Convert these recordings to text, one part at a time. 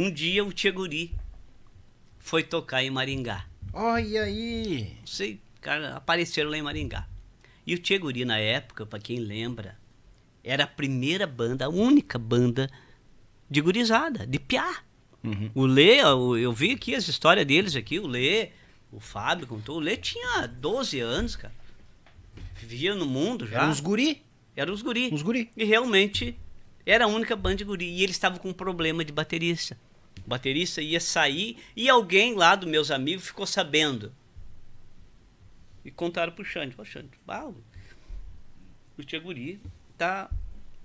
Um dia o Tia foi tocar em Maringá. Olha aí! Não sei, cara, apareceram lá em Maringá. E o Tia na época, para quem lembra, era a primeira banda, a única banda de gurizada, de piá. Uhum. O Lê, eu, eu vi aqui as histórias deles aqui, o Lê, o Fábio contou, o Lê tinha 12 anos, cara. Vivia no mundo já. Eram os guri? Eram os guri. Os guri. E realmente era a única banda de guri. E eles estavam com um problema de baterista baterista ia sair e alguém lá dos meus amigos ficou sabendo. E contaram pro Xande. Pô, Xande, ah, o Tia Guri tá.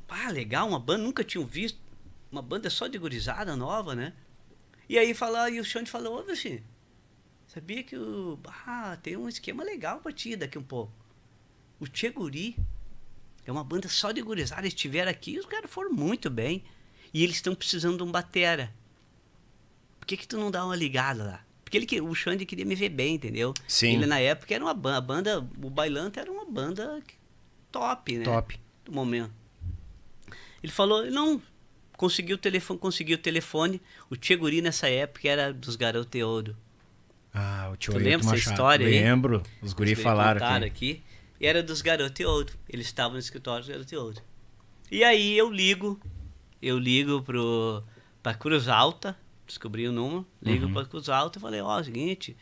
Ah, legal, uma banda, nunca tinham visto. Uma banda só de gurizada nova, né? E aí fala, e o Xande falou, ô, assim, sabia que o. Ah, tem um esquema legal pra ti daqui um pouco. O Tia Guri é uma banda só de gurizada, eles estiveram aqui e os caras foram muito bem. E eles estão precisando de um batera por que, que tu não dá uma ligada lá? Porque ele, o Xande queria me ver bem, entendeu? Sim. Ele na época era uma banda, a banda, o Bailanta era uma banda top, né? Top. Do momento. Ele falou, não, conseguiu o telefone, conseguiu o telefone. O Tcheguri nessa época era dos Teodoro Ah, o Teodoro Tu é lembra essa história Lembro, os guri os falaram aqui. aqui. E era dos Teodoro Eles estavam no escritório dos Teodoro E aí eu ligo, eu ligo pro, pra Cruz Alta, descobri o número, ligo uhum. para os altos e falei, ó, oh, é seguinte,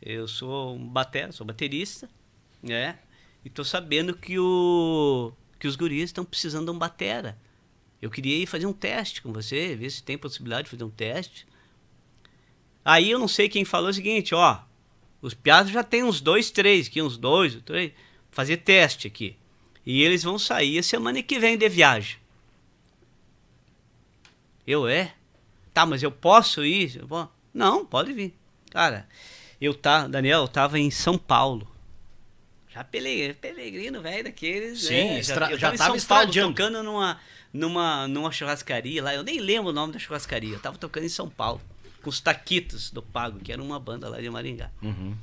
eu sou um sou baterista, né? E tô sabendo que, o, que os guris estão precisando de um batera. Eu queria ir fazer um teste com você, ver se tem possibilidade de fazer um teste. Aí eu não sei quem falou o seguinte, ó, os piados já tem uns dois, três aqui, uns dois, três, fazer teste aqui. E eles vão sair a semana que vem de viagem. Eu é? tá, mas eu posso ir? Bom, não, pode vir. Cara, eu tá, Daniel, eu tava em São Paulo. Já pelegrino, velho, daqueles. Sim, né? já, eu já tava, tava em São Paulo tocando numa, numa, numa churrascaria lá. Eu nem lembro o nome da churrascaria. Eu tava tocando em São Paulo, com os Taquitos do Pago, que era uma banda lá de Maringá. Uhum.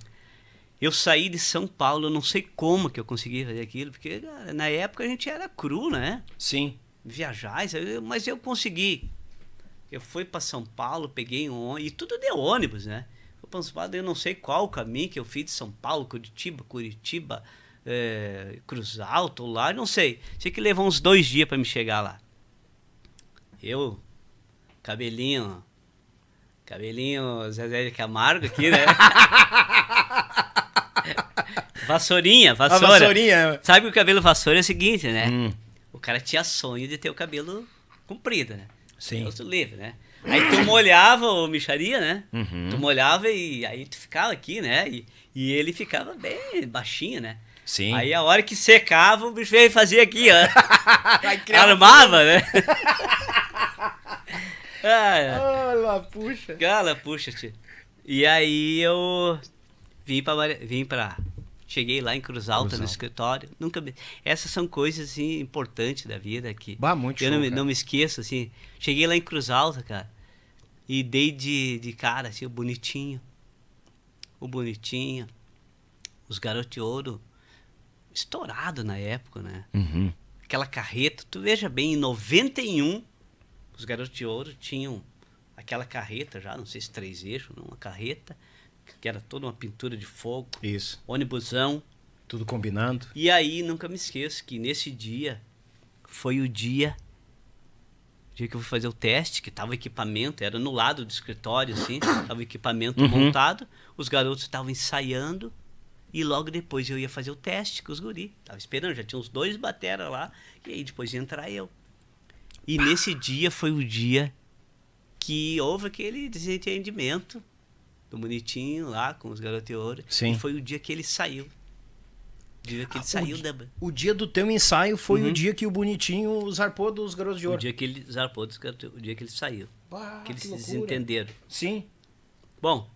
Eu saí de São Paulo, não sei como que eu consegui fazer aquilo, porque cara, na época a gente era cru, né? Sim. Viajar, mas eu consegui eu fui para São Paulo, peguei um ônibus, e tudo de ônibus, né? Fui para São Paulo, eu não sei qual o caminho que eu fiz de São Paulo, Curitiba, Curitiba, é, Cruz Alto, lá, não sei. Sei que levou uns dois dias para me chegar lá. Eu, cabelinho, cabelinho Zezé de Camargo aqui, né? vassourinha, vassoura. A vassourinha. Sabe que o cabelo vassoura é o seguinte, né? Hum. O cara tinha sonho de ter o cabelo comprido, né? Sim. Deus né? Aí tu molhava o micharia, né? Uhum. Tu molhava e aí tu ficava aqui, né? E, e ele ficava bem baixinho, né? Sim. Aí a hora que secava, o bicho veio fazer aqui, ó. Armava, né? ah, puxa. Cala, puxa, tio. E aí eu vim pra, vim pra Cheguei lá em Cruz Alta, Cruz no escritório. Nunca me... Essas são coisas assim, importantes da vida que bah, muito eu show, não, me, não, me esqueço. assim. Cheguei lá em Cruz Alta, cara, e dei de, de cara assim, o bonitinho. O bonitinho. Os garotos de ouro. Estourado na época, né? Uhum. Aquela carreta. Tu veja bem, em 91, os garotos de ouro tinham aquela carreta já, não sei se três eixos, uma carreta que era toda uma pintura de fogo. Isso. Ônibusão. Tudo combinando. E aí, nunca me esqueço que nesse dia foi o dia, dia que eu fui fazer o teste, que tava o equipamento, era no lado do escritório, assim, tava o equipamento uhum. montado, os garotos estavam ensaiando. E logo depois eu ia fazer o teste com os guri. Tava esperando, já tinha uns dois batera lá. E aí depois ia entrar eu. E nesse dia foi o dia que houve aquele desentendimento do Bonitinho lá com os ouro. Sim. E foi o dia que ele saiu. O dia que ele ah, saiu o, da. O dia do teu ensaio foi uhum. o dia que o Bonitinho zarpou dos garotos de ouro. O dia que ele zarpou dos garotos, o dia que ele saiu. Bah, que eles que se desentenderam Sim. Bom,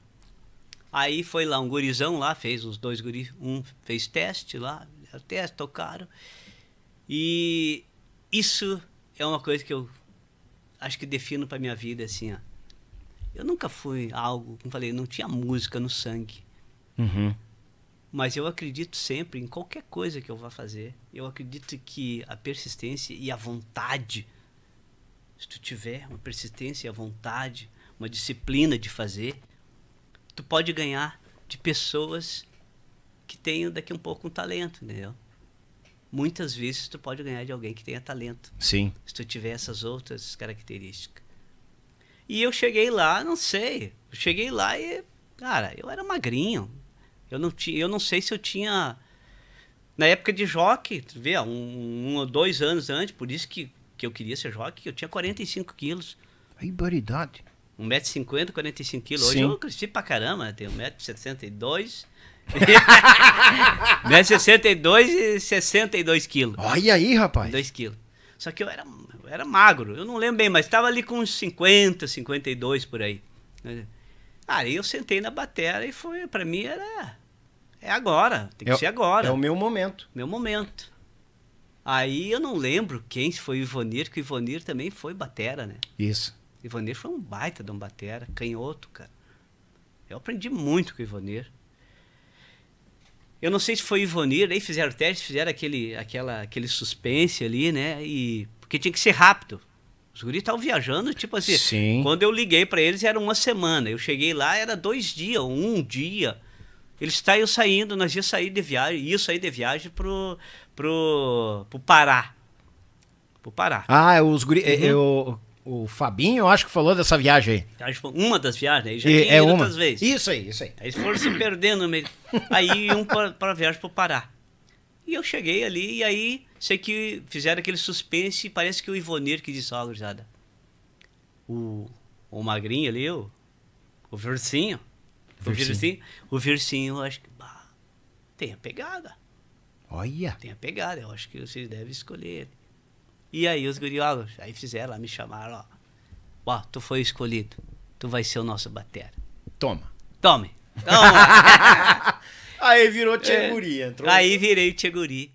aí foi lá um gurizão lá, fez uns dois guris, um fez teste lá, teste, tocaram. E isso é uma coisa que eu acho que defino para minha vida assim, ó eu nunca fui algo, como falei, não tinha música no sangue. Uhum. Mas eu acredito sempre em qualquer coisa que eu vá fazer. Eu acredito que a persistência e a vontade, se tu tiver uma persistência e a vontade, uma disciplina de fazer, tu pode ganhar de pessoas que tenham daqui um pouco um talento, entendeu? Muitas vezes tu pode ganhar de alguém que tenha talento. Sim. Se tu tiver essas outras características. E eu cheguei lá, não sei. Eu cheguei lá e, cara, eu era magrinho. Eu não, ti, eu não sei se eu tinha. Na época de joque, tu vê, um, um ou dois anos antes, por isso que, que eu queria ser joque, eu tinha 45 quilos. Aí, baridade. 1,50m, 45 quilos. Hoje Sim. eu cresci pra caramba, né? tenho 1,62m. 1,62m e 62 quilos. Olha aí, rapaz. 2 quilos. Só que eu era, eu era magro, eu não lembro bem, mas estava ali com uns 50, 52 por aí. Né. Aí eu sentei na bateria e foi, para mim era. É agora, tem que é, ser agora. É o meu momento. Meu momento. Aí eu não lembro quem foi o Ivonir, que o Ivonir também foi batera, né? Isso. Ivonir foi um baita de um batera, canhoto, cara. Eu aprendi muito com o Ivonir. Eu não sei se foi Ivonir, aí fizeram o teste, fizeram aquele, aquela, aquele suspense ali, né? E, porque tinha que ser rápido. Os guris estavam viajando, tipo assim. Sim. Quando eu liguei para eles, era uma semana. Eu cheguei lá, era dois dias, um dia. Eles tá, estavam saindo, nós ia sair de viagem, ia sair de viagem pro, pro, pro Pará. Pro Pará. Ah, é os guri. É, uhum. Eu, o Fabinho, eu acho que falou dessa viagem aí. Uma das viagens, aí já é uma. outras vezes. Isso aí, isso aí. Aí eles foram se perdendo no meio. Aí um para viagem para o Pará. E eu cheguei ali e aí sei que fizeram aquele suspense e parece que o Ivonir que disse, ó, oh, gurizada, o, o magrinho ali, o, o Vircinho, o Vircinho, o Vircinho, eu acho que, bah, tem a pegada. Olha. Tem a pegada, eu acho que vocês devem escolher ele. E aí os guriolos aí fizeram, lá, me chamaram, ó. Ó, tu foi escolhido. Tu vai ser o nosso batera. Toma. Tome. Toma. aí virou Tcheguri, entrou. Aí virei Tcheguri.